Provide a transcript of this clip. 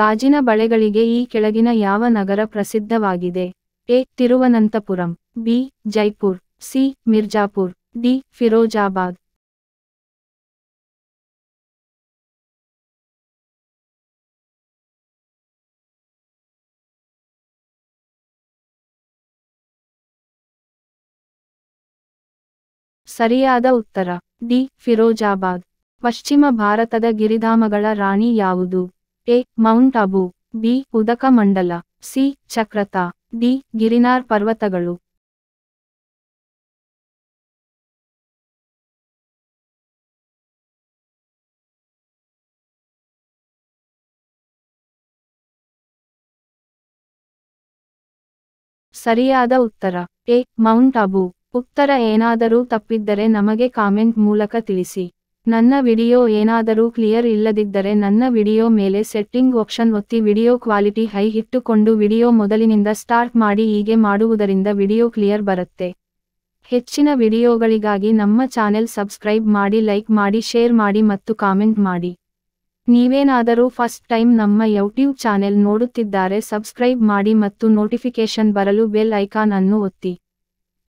ಗಾಜಿನ ಬಳೆಗಳಿಗೆ ಈ ಕೆಳಗಿನ ಯಾವ ನಗರ ಪ್ರಸಿದ್ಧವಾಗಿದೆ A Thiruvananthapuram B Jaipur C Mirzapur D Firozabad ಸರಿಯಾದ ಉತ್ತರ ಡಿ ಫಿರೋಜಾಬಾದ್ ಪಶ್ಚಿಮ ಭಾರತದ ಗಿರಿಧಾಮಗಳ ರಾಣಿ ಯಾವುದು A mount Abu B Mandal C Chakrata D Girnar ಪರ್ವತಗಳು ಸರಿಯಾದ ಉತ್ತರ ಎ ಮೌಂಟ್ ಅಬು ಉತ್ತರ ಏನಾದರೂ ತಪ್ಪಿದ್ದರೆ ನಮಗೆ ಕಾಮೆಂಟ್ ಮೂಲಕ ತಿಳಿಸಿ ನನ್ನ ವಿಡಿಯೋ ಏನಾದರೂ ಕ್ಲಿಯರ್ ಇಲ್ಲದಿದ್ದರೆ ನನ್ನ ವಿಡಿಯೋ ಮೇಲೆ ಸೆಟ್ಟಿಂಗ್ ಆಪ್ಷನ್ ಒತ್ತಿ ವಿಡಿಯೋ ಕ್ವಾಲಿಟಿ ಹೈ ಇಟ್ಟುಕೊಂಡು ವಿಡಿಯೋ ಮೊದಲಿನಿಂದ ಸ್ಟಾರ್ಟ್ ಮಾಡಿ ಹೀಗೆ ಮಾಡುವುದರಿಂದ ವಿಡಿಯೋ ಕ್ಲಿಯರ್ ಬರುತ್ತೆ ಹೆಚ್ಚಿನ ವಿಡಿಯೋಗಳಿಗಾಗಿ ನಮ್ಮ ಚಾನೆಲ್ ಸಬ್ಸ್ಕ್ರೈಬ್ ಮಾಡಿ ಲೈಕ್ ಮಾಡಿ ಶೇರ್ ಮಾಡಿ ಮತ್ತು ಕಾಮೆಂಟ್ ಮಾಡಿ ನೀವೇನಾದರೂ ಫಸ್ಟ್ ಟೈಮ್ ನಮ್ಮ ಯೂಟ್ಯೂಬ್ ಚಾನೆಲ್ ನೋಡುತ್ತಿದ್ದಾರೆ ಸಬ್ಸ್ಕ್ರೈಬ್ ಮಾಡಿ ಮತ್ತು ನೋಟಿಫಿಕೇಷನ್ ಬರಲು ಬೆಲ್ ಐಕಾನ್ ಅನ್ನು ಒತ್ತಿ